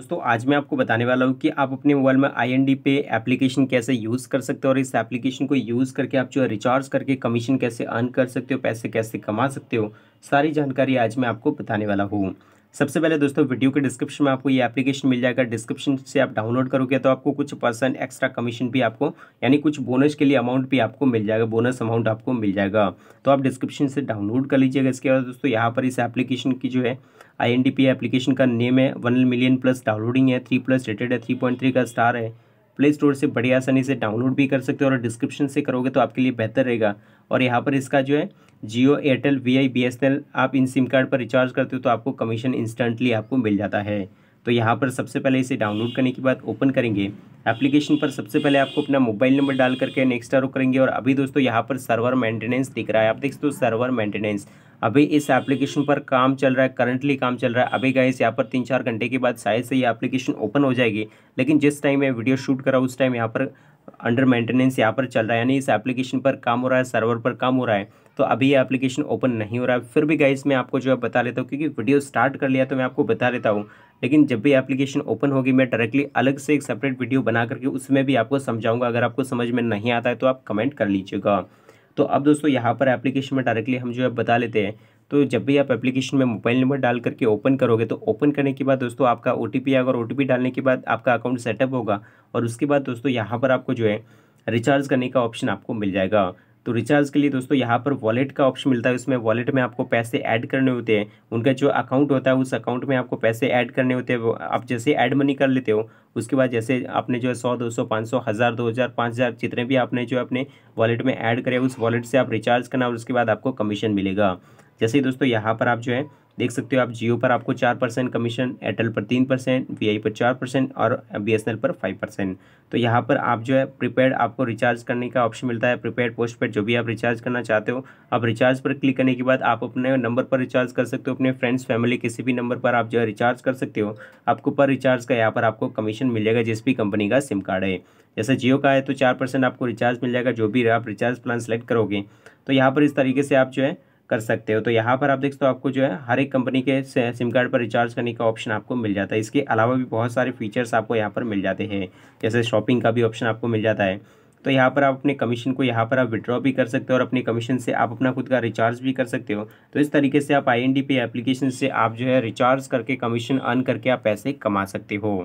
दोस्तों आज मैं आपको बताने वाला हूँ कि आप अपने मोबाइल में आई पे एप्लीकेशन कैसे यूज़ कर सकते हो और इस एप्लीकेशन को यूज़ करके आप जो है रिचार्ज करके कमीशन कैसे अर्न कर सकते हो पैसे कैसे कमा सकते हो सारी जानकारी आज मैं आपको बताने वाला हूँ सबसे पहले दोस्तों वीडियो के डिस्क्रिप्शन में आपको ये एप्लीकेशन मिल जाएगा डिस्क्रिप्शन से आप डाउनलोड करोगे तो आपको कुछ परसेंट एक्स्ट्रा कमीशन भी आपको यानी कुछ बोनस के लिए अमाउंट भी आपको मिल जाएगा बोनस अमाउंट आपको मिल जाएगा तो आप डिस्क्रिप्शन से डाउनलोड कर लीजिएगा इसके बाद दोस्तों यहाँ पर इस एप्लीकेशन की जो है आई एन एप्लीकेशन का नेम है वन मिलियन प्लस डाउनलोडिंग है थ्री प्लस रेटेड है थ्री का स्टार है प्ले स्टोर से बड़ी आसानी से डाउनलोड भी कर सकते हो और डिस्क्रिप्शन से करोगे तो आपके लिए बेहतर रहेगा और यहाँ पर इसका जो है Jio Airtel V I B S L आप इन सिम कार्ड पर रिचार्ज करते हो तो आपको कमीशन इंस्टेंटली आपको मिल जाता है तो यहाँ पर सबसे पहले इसे डाउनलोड करने के बाद ओपन करेंगे एप्लीकेशन पर सबसे पहले आपको अपना मोबाइल नंबर डाल करके नेक्स्ट आरोप करेंगे और अभी दोस्तों यहाँ पर सर्वर मेंटेनेंस दिख रहा है आप देख सकते हो सर्वर मेंटेनेंस अभी इस एप्लीकेशन पर काम चल रहा है करंटली काम चल रहा है अभी गाइस यहाँ पर तीन चार घंटे के बाद शायद से ये एप्लीकेशन ओपन हो जाएगी लेकिन जिस टाइम मैं वीडियो शूट करा उस टाइम यहाँ पर अंडर मेंटेनेंस यहाँ पर चल रहा है यानी इस एप्लीकेशन पर काम हो रहा है सर्वर पर काम हो रहा है तो अभी ये एप्लीकेशन ओपन नहीं हो रहा है फिर भी गाइज मैं आपको जो है बता लेता हूँ क्योंकि वीडियो स्टार्ट कर लिया तो मैं आपको बता देता हूँ लेकिन जब भी एप्लीकेशन ओपन होगी मैं डायरेक्टली अलग से एक सेपरेट वीडियो बना करके उसमें भी आपको समझाऊंगा अगर आपको समझ में नहीं आता है तो आप कमेंट कर लीजिएगा तो अब दोस्तों यहाँ पर एप्लीकेशन में डायरेक्टली हम जो है बता लेते हैं तो जब भी आप एप्लीकेशन में मोबाइल नंबर डाल करके ओपन करोगे तो ओपन करने के बाद दोस्तों आपका ओ टी पी आएगा और ओ डालने के बाद आपका अकाउंट सेटअप होगा और उसके बाद दोस्तों यहाँ पर आपको जो है रिचार्ज करने का ऑप्शन आपको मिल जाएगा तो रिचार्ज के लिए दोस्तों यहाँ पर वॉलेट का ऑप्शन मिलता है उसमें वॉलेट में आपको पैसे ऐड करने होते हैं उनका जो अकाउंट होता है उस अकाउंट में आपको पैसे ऐड करने होते हैं आप जैसे ऐड मनी कर लेते हो उसके बाद जैसे आपने जो है सौ दो सौ पाँच सौ हज़ार दो हज़ार पाँच हज़ार जितने भी आपने जो अपने वॉलेट में ऐड करे उस वॉलेट से आप रिचार्ज करना और उसके बाद आपको कमीशन मिलेगा जैसे दोस्तों यहाँ पर आप जो है देख सकते हो आप जियो पर आपको चार परसेंट कमीशन एयरटेल पर तीन परसेंट वी पर चार परसेंट और बी पर फाइव परसेंट तो यहाँ पर आप जो है प्रीपेड आपको रिचार्ज करने का ऑप्शन मिलता है प्रीपेड पोस्ट पेड जो भी आप रिचार्ज करना चाहते हो आप रिचार्ज पर क्लिक करने के बाद आप अपने नंबर पर रिचार्ज कर सकते हो अपने फ्रेंड्स फैमिली किसी भी नंबर पर आप जो है रिचार्ज कर सकते हो आपको पर रिचार्ज का यहाँ पर आपको कमीशन मिल जाएगा जिस भी कंपनी का सिम कार्ड है जैसे जियो का है तो चार परसेंट आपको रिचार्ज मिल जाएगा जो भी आप रिचार्ज प्लान सेलेक्ट करोगे तो यहाँ पर इस तरीके से आप जो है कर सकते हो तो यहाँ पर आप देख सकते हो आपको जो है हर एक कंपनी के सिम कार्ड पर रिचार्ज करने का ऑप्शन आपको मिल जाता है इसके अलावा भी बहुत सारे फीचर्स आपको यहाँ पर मिल जाते हैं जैसे शॉपिंग का भी ऑप्शन आपको मिल जाता है तो यहाँ पर आप अपने कमीशन को यहाँ पर आप विड्रॉ भी कर सकते हो और अपने कमीशन से आप अपना खुद का रिचार्ज भी कर सकते हो तो इस तरीके से आप I N D pay application से आप जो है रिचार्ज करके कमीशन अर्न करके आप पैसे कमा सकते हो